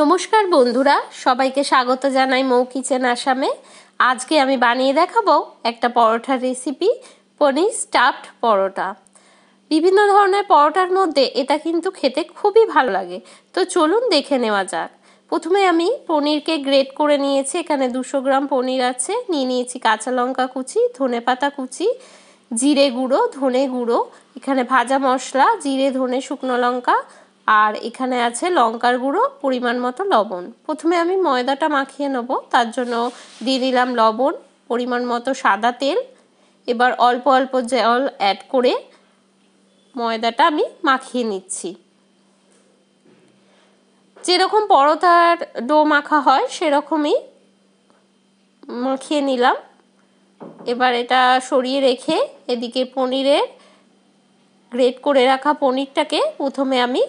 নমস্কার বন্ধুরা সবাইকে স্বাগত জানাই মৌ কিচেন আসামে আজকে আমি বানিয়ে দেখাবো একটা পরোটার রেসিপি পনির স্টাফড পরোটা বিভিন্ন ধরনের পরোটার মধ্যে এটা কিন্তু খেতে খুবই ভালো লাগে তো চলুন দেখে নেওয়া যাক প্রথমে আমি পনিরকে গ্রেট করে নিয়েছি এখানে দুশো গ্রাম পনির আছে নিয়ে নিয়েছি কাঁচা লঙ্কা কুচি ধনে পাতা কুচি জিরে গুঁড়ো ধনে গুঁড়ো এখানে ভাজা মশলা জিরে ধনে শুকনো লঙ্কা আর এখানে আছে লঙ্কার গুঁড়ো পরিমাণ মতো লবণ প্রথমে আমি ময়দাটা মাখিয়ে নেব তার জন্য দিয়ে দিলাম লবণ পরিমাণ মতো সাদা তেল এবার অল্প অল্প জল অ্যাড করে ময়দাটা আমি মাখিয়ে নিচ্ছি যেরকম পরোটার ডো মাখা হয় সেরকমই মাখিয়ে নিলাম এবার এটা সরিয়ে রেখে এদিকে পনিরের গ্রেট করে রাখা পনিরটাকে প্রথমে আমি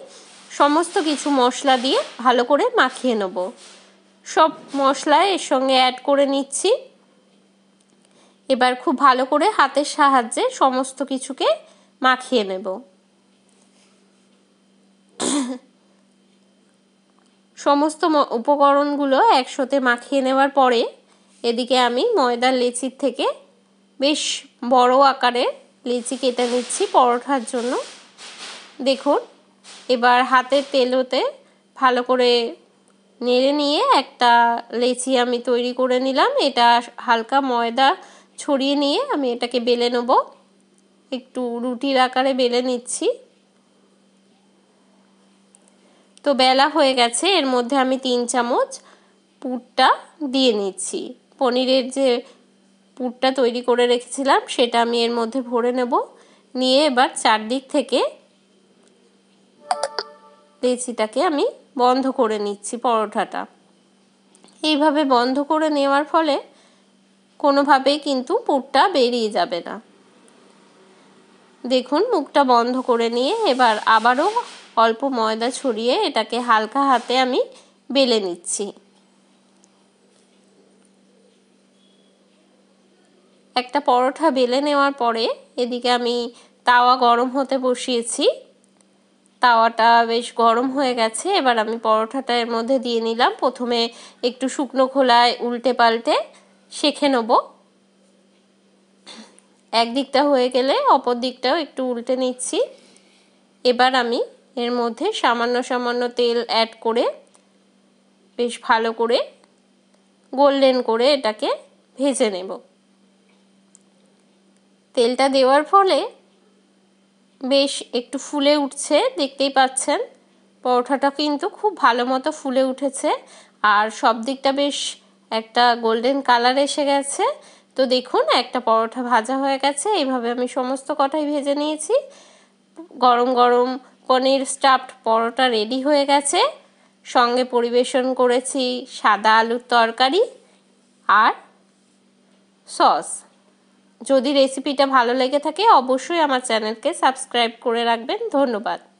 সমস্ত কিছু মশলা দিয়ে ভালো করে মাখিয়ে নেব সব মশলা এর সঙ্গে অ্যাড করে নিচ্ছি এবার খুব ভালো করে হাতের সাহায্যে সমস্ত কিছুকে মাখিয়ে নেব সমস্ত উপকরণগুলো একসাথে মাখিয়ে নেওয়ার পরে এদিকে আমি ময়দার লেচির থেকে বেশ বড় আকারের লিচি কেটে নিচ্ছি পরোঠার জন্য দেখুন এবার হাতের হতে ভালো করে নেড়ে নিয়ে একটা লেচি আমি তৈরি করে নিলাম এটা হালকা ময়দা ছড়িয়ে নিয়ে আমি এটাকে বেলে নেব একটু রুটির আকারে বেলে নিচ্ছি তো বেলা হয়ে গেছে এর মধ্যে আমি তিন চামচ পুরটা দিয়ে নিচ্ছি পনিরের যে পুরটা তৈরি করে রেখেছিলাম সেটা আমি এর মধ্যে ভরে নেব নিয়ে এবার চারদিক থেকে লেচিটাকে আমি বন্ধ করে নিচ্ছি পরোঠাটা এইভাবে বন্ধ করে নেওয়ার ফলে কোনোভাবেই কিন্তু পুরটা বেরিয়ে যাবে না দেখুন মুখটা বন্ধ করে নিয়ে এবার আবারও অল্প ময়দা ছড়িয়ে এটাকে হালকা হাতে আমি বেলে নিচ্ছি একটা পরোটা বেলে নেওয়ার পরে এদিকে আমি তাওয়া গরম হতে বসিয়েছি তাওয়াটা বেশ গরম হয়ে গেছে এবার আমি পরোটাটা এর মধ্যে দিয়ে নিলাম প্রথমে একটু শুকনো খোলায় উল্টে পাল্টে শেখে নেব এক দিকটা হয়ে গেলে অপর দিকটাও একটু উল্টে নিচ্ছি এবার আমি এর মধ্যে সামান্য সামান্য তেল অ্যাড করে বেশ ভালো করে গোল্ডেন করে এটাকে ভেজে নেব তেলটা দেওয়ার ফলে বেশ একটু ফুলে উঠছে দেখতেই পাচ্ছেন পরোটাটা কিন্তু খুব ভালো মতো ফুলে উঠেছে আর সব দিকটা বেশ একটা গোল্ডেন কালার এসে গেছে তো দেখুন একটা পরোটা ভাজা হয়ে গেছে এইভাবে আমি সমস্ত কটাই ভেজে নিয়েছি গরম গরম পনির স্টাফড পরোটা রেডি হয়ে গেছে সঙ্গে পরিবেশন করেছি সাদা আলুর তরকারি আর সস যদি রেসিপিটা ভালো লেগে থাকে অবশ্যই আমার চ্যানেলকে সাবস্ক্রাইব করে রাখবেন ধন্যবাদ